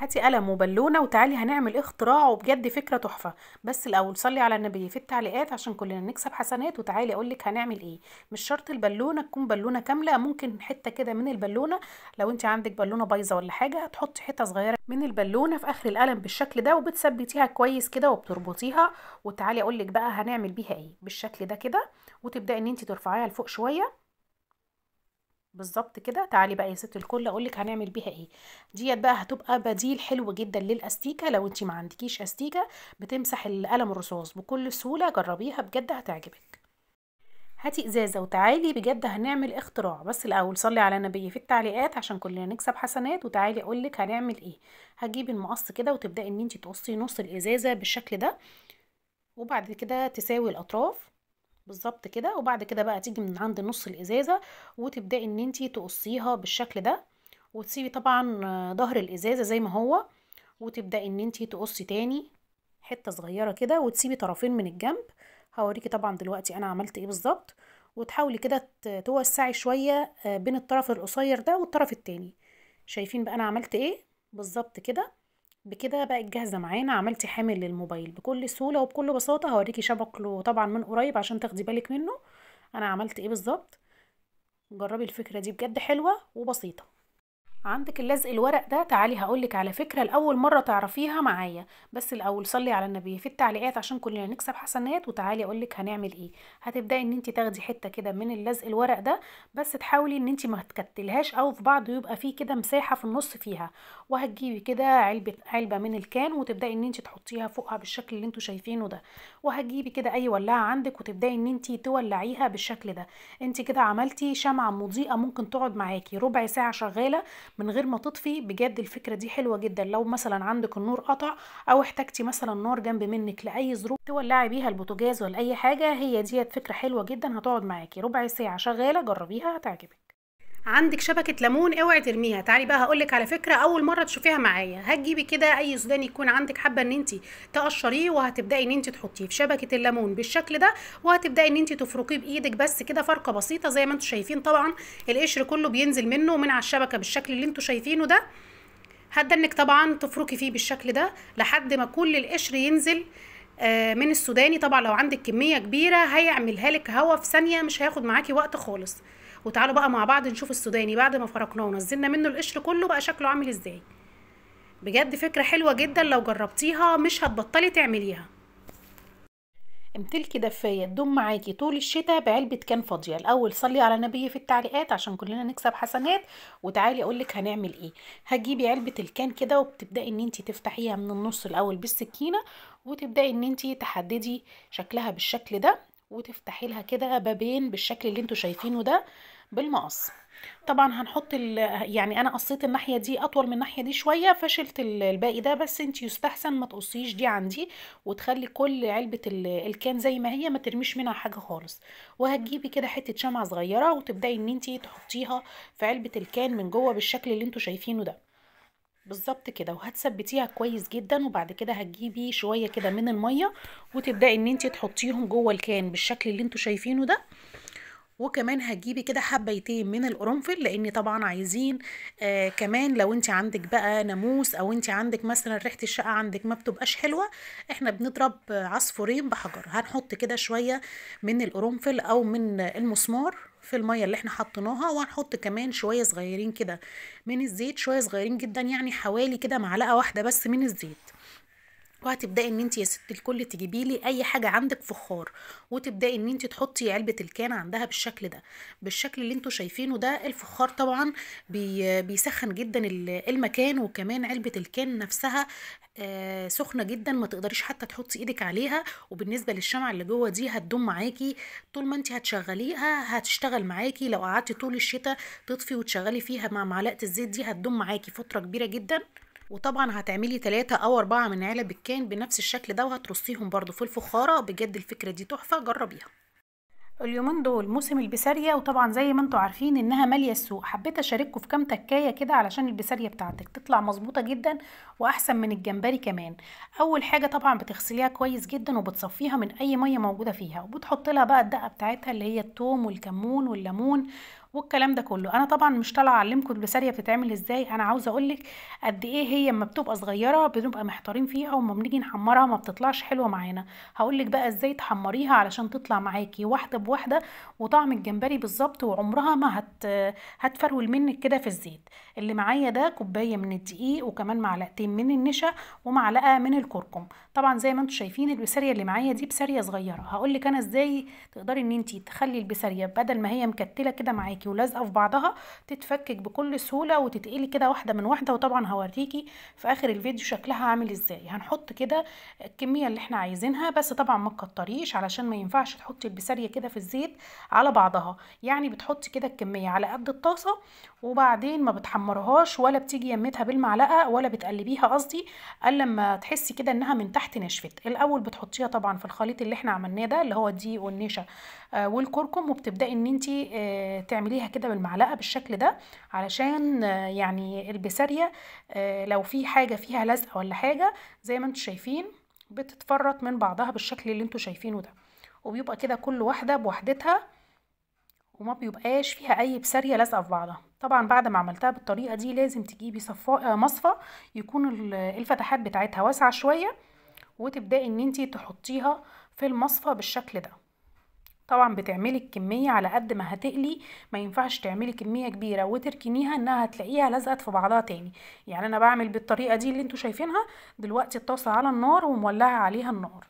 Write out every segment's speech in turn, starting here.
هاتي قلم وبالونه وتعالي هنعمل اختراع وبجد فكره تحفه بس الاول صلي على النبي في التعليقات عشان كلنا نكسب حسنات وتعالي أقولك هنعمل ايه مش شرط البالونه تكون بالونه كامله ممكن حته كده من البالونه لو انت عندك بالونه بايظه ولا حاجه هتحطي حته صغيره من البالونه في اخر القلم بالشكل ده وبتثبتيها كويس كده وبتربطيها وتعالي أقولك بقى هنعمل بيها ايه بالشكل ده كده وتبداي ان انت ترفعيها لفوق شويه بالظبط كده تعالي بقى يا ست الكل اقول لك هنعمل بيها ايه ديت بقى هتبقى بديل حلو جدا للاستيكه لو انت ما عندكيش استيكه بتمسح القلم الرصاص بكل سهوله جربيها بجد هتعجبك هاتي ازازه وتعالي بجد هنعمل اختراع بس الاول صلي على النبي في التعليقات عشان كلنا نكسب حسنات وتعالي اقول لك هنعمل ايه هجيب المقص كده وتبداي ان انت تقصي نص الازازه بالشكل ده وبعد كده تساوي الاطراف بالظبط كده وبعد كده بقى تيجي من عند نص الازازه وتبداي ان انتي تقصيها بالشكل ده وتسيبي طبعا ظهر الازازه زي ما هو وتبداي ان انتي تقصي تاني حته صغيره كده وتسيبي طرفين من الجنب هوريكي طبعا دلوقتي انا عملت ايه بالظبط وتحاولي كده توسعي شويه آه، بين الطرف القصير ده والطرف التاني شايفين بقى انا عملت ايه بالظبط كده بكده بقت جاهزة معانا عملتي حامل للموبايل بكل سهولة وبكل بساطة هوريكي شبكله طبعا من قريب عشان تاخدي بالك منه انا عملت ايه بالظبط جربي الفكرة دي بجد حلوة وبسيطة عندك اللزق الورق ده تعالي هقولك على فكرة لأول مرة تعرفيها معايا بس الأول صلي على النبي في التعليقات عشان كلنا نكسب حسنات وتعالي أقولك هنعمل إيه هتبدأي إن أنت تاخدي حتة كده من اللزق الورق ده بس تحاولي إن أنت ما تكتلهاش أو في بعض يبقى فيه كده مساحة في النص فيها وهتجيبي كده علبة علبة من الكان وتبدأي إن أنت تحطيها فوقها بالشكل اللي أنتوا شايفينه ده وهتجيبي كده أي ولاعة عندك وتبدأي إن أنت تولعيها بالشكل ده أنت كده عملتي شمعة مضيئة ممكن تقعد معاكي ربع ساعة شغالة من غير ما تطفي بجد الفكره دي حلوه جدا لو مثلا عندك النور قطع او احتاجتي مثلا نار جنب منك لاي ظروف تولعي بيها البوتاجاز ولا اي حاجه هي ديت فكره حلوه جدا هتقعد معاكي ربع ساعه شغاله جربيها هتعجبك عندك شبكه ليمون اوعي ترميها تعالي بقى هقولك على فكره اول مره تشوفيها معايا هتجيبي كده اي سوداني يكون عندك حابه ان انت تقشريه وهتبداي ان انت تحطيه في شبكه الليمون بالشكل ده وهتبداي ان انت تفركيه بايدك بس كده فرقة بسيطه زي ما انتوا شايفين طبعا القشر كله بينزل منه ومن على الشبكه بالشكل اللي انتوا شايفينه ده هدى انك طبعا تفركي فيه بالشكل ده لحد ما كل القشر ينزل آه، من السوداني طبعا لو عندك كميه كبيره هيعملها لك هوا في ثانيه مش هياخد معاكي وقت خالص وتعالوا بقى مع بعض نشوف السوداني بعد ما فرقناه ونزلنا منه القشر كله بقى شكله عامل ازاي بجد فكره حلوه جدا لو جربتيها مش هتبطلي تعمليها امتلكي دفايه تدوم معاكي طول الشتاء بعلبه كان فاضيه الاول صلي على النبي في التعليقات عشان كلنا نكسب حسنات وتعالي اقولك هنعمل ايه هتجيبي علبه الكان كده وبتبداي ان انت تفتحيها من النص الاول بالسكينه وتبداي ان انت تحددي شكلها بالشكل ده وتفتحي لها كده بابين بالشكل اللي انتوا شايفينه ده بالمقص طبعا هنحط يعني انا قصيت الناحيه دي اطول من الناحيه دي شويه فشلت الباقي ده بس انت يستحسن ما تقصيش دي عندي وتخلي كل علبه الكان زي ما هي ما ترميش منها حاجه خالص وهتجيبي كده حته شمعه صغيره وتبداي ان انت تحطيها في علبه الكان من جوه بالشكل اللي انتوا شايفينه ده بالظبط كده وهتثبتيها كويس جدا وبعد كده هتجيبي شويه كده من الميه وتبداي ان انت تحطيهم جوه الكان بالشكل اللي انتوا شايفينه ده وكمان هتجيبي كده حبيتين من القرنفل لان طبعا عايزين آه كمان لو انت عندك بقى ناموس او انت عندك مثلا ريحه الشقه عندك ما بتبقاش حلوه احنا بنضرب عصفورين بحجر هنحط كده شويه من القرنفل او من المسمار في الميه اللي احنا حطيناها وهنحط كمان شويه صغيرين كده من الزيت شويه صغيرين جدا يعني حوالي كده معلقه واحده بس من الزيت وهتبداي ان انت يا ست الكل تجيبي لي اي حاجه عندك فخار وتبداي ان انت تحطي علبه الكان عندها بالشكل ده بالشكل اللي انتوا شايفينه ده الفخار طبعا بي بيسخن جدا المكان وكمان علبه الكان نفسها آه، سخنه جدا ما تقدريش حتى تحطي ايدك عليها وبالنسبه للشمعه اللي جوه دي هتدوم معاكي طول ما انت هتشغليها هتشتغل معاكي لو قعدتي طول الشتاء تطفي وتشغلي فيها مع معلقه الزيت دي هتدوم معاكي فتره كبيره جدا وطبعا هتعملي ثلاثة او اربعة من علب الكان بنفس الشكل ده وهترصيهم برضو في الفخارة بجد الفكرة دي تحفة جربيها اليومين دول موسم البسارية وطبعا زي ما انتوا عارفين انها مالية السوق حبيت اشارككم في كام تكاية كده علشان البسارية بتاعتك تطلع مظبوطة جدا واحسن من الجمبري كمان اول حاجة طبعا بتغسليها كويس جدا وبتصفيها من اي مية موجودة فيها وبتحط لها بقى الدقة بتاعتها اللي هي التوم والكمون والليمون والكلام ده كله انا طبعا مش طالعه اعلمكم البساريه بتتعمل ازاي انا عاوزه اقولك قد ايه هي اما بتبقى صغيره بنبقى محتارين فيها وما بنيجي نحمرها ما بتطلعش حلوه معانا هقولك بقى ازاي تحمريها علشان تطلع معاكي واحده بواحده وطعم الجمبري بالظبط وعمرها ما هت هتفرول منك كده في الزيت اللي معايا ده كوبايه من الدقيق وكمان معلقتين من النشا ومعلقه من الكركم طبعا زي ما انتم شايفين البساريه اللي معايا دي بساريه صغيره هقول لك انا ازاي تقدري ان انت تخلي البساريه بدل ما هي مكتله كده معاكي ولازقه في بعضها تتفكك بكل سهوله وتتقلي كده واحده من واحده وطبعا هوريكي في اخر الفيديو شكلها عامل ازاي هنحط كده الكميه اللي احنا عايزينها بس طبعا ما تكتريش علشان ما ينفعش تحطي البساريه كده في الزيت على بعضها يعني بتحطي كده الكميه على قد الطاسه وبعدين ما بتحمرهاش ولا بتيجي يمتها بالمعلقه ولا بتقلبيها قصدي الا لما تحسي كده انها من تحت نشفت الاول بتحطيها طبعا في الخليط اللي احنا عملناه ده اللي هو دي والنشا آه، والكركم وبتبداي ان انت آه، تعمليها كده بالمعلقه بالشكل ده علشان آه، يعني البساريه لو في حاجه فيها لزقه ولا حاجه زي ما انتم شايفين بتتفرط من بعضها بالشكل اللي انتم شايفينه ده وبيبقى كده كل واحده بوحدتها وما بيبقاش فيها اي بساريه لازقه في بعضها طبعا بعد ما عملتها بالطريقه دي لازم تجيبي صفاء آه، مصفى يكون الفتحات بتاعتها واسعه شويه وتبداي ان انتي تحطيها في المصفى بالشكل ده طبعا بتعملي الكميه على قد ما هتقلي ما ينفعش تعملي كميه كبيره وتركنيها انها هتلاقيها لزقت في بعضها تاني يعني انا بعمل بالطريقه دي اللي انتوا شايفينها دلوقتي الطاسه على النار ومولعه عليها النار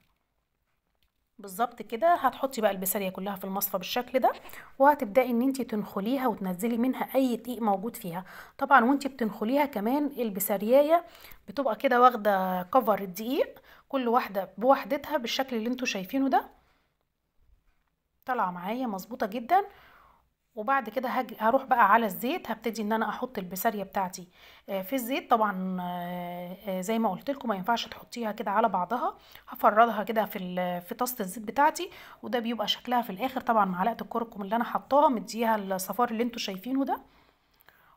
بالظبط كده هتحطي بقى البساريه كلها في المصفى بالشكل ده وهتبداي ان انت تنخليها وتنزلي منها اي دقيق موجود فيها طبعا وانت بتنخليها كمان البساريه بتبقى كده واخده كفر الدقيق كل واحده بوحدتها بالشكل اللي انتوا شايفينه ده طالعه معايا مظبوطه جدا وبعد كده هج... هروح بقى على الزيت هبتدي ان انا احط البساريه بتاعتي آه، في الزيت طبعا آه، آه، زي ما قلت لكم ما ينفعش تحطيها كده على بعضها هفردها كده في ال... في طاسه الزيت بتاعتي وده بيبقى شكلها في الاخر طبعا معلقه الكركم اللي انا حطاها مديها الصفار اللي انتوا شايفينه ده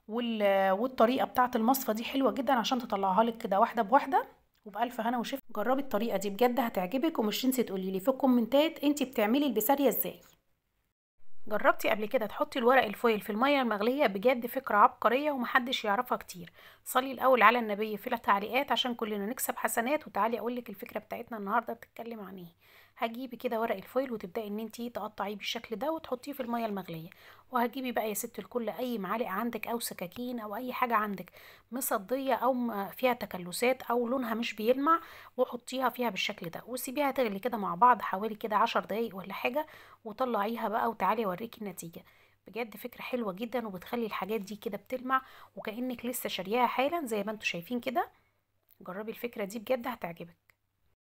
وال... والطريقه بتاعه المصفى دي حلوه جدا عشان تطلعها لك كده واحده بواحده وبألف هنا وشفت جربي الطريقه دي بجد هتعجبك ومش تنسي تقولي لي في الكومنتات انت بتعملي البساريه ازاي جربتي قبل كده تحطي الورق الفويل في المية المغلية بجد فكرة عبقرية ومحدش يعرفها كتير صلي الأول على النبي في التعليقات عشان كلنا نكسب حسنات وتعالي أقولك الفكرة بتاعتنا النهاردة بتتكلم عن ايه هجيبي كده ورق الفويل وتبدأي ان انتي تقطعيه بالشكل ده وتحطيه في المية المغلية وهتجيبي بقى يا ست الكل اي معالق عندك او سكاكين او اي حاجه عندك مصديه او فيها تكلسات او لونها مش بيلمع وحطيها فيها بالشكل ده وسيبيها تغلي كده مع بعض حوالي كده عشر دقايق ولا حاجه وطلعيها بقى وتعالي اوريكي النتيجه بجد فكره حلوه جدا وبتخلي الحاجات دي كده بتلمع وكانك لسه شارياها حالا زي ما انتم شايفين كده جربي الفكره دي بجد هتعجبك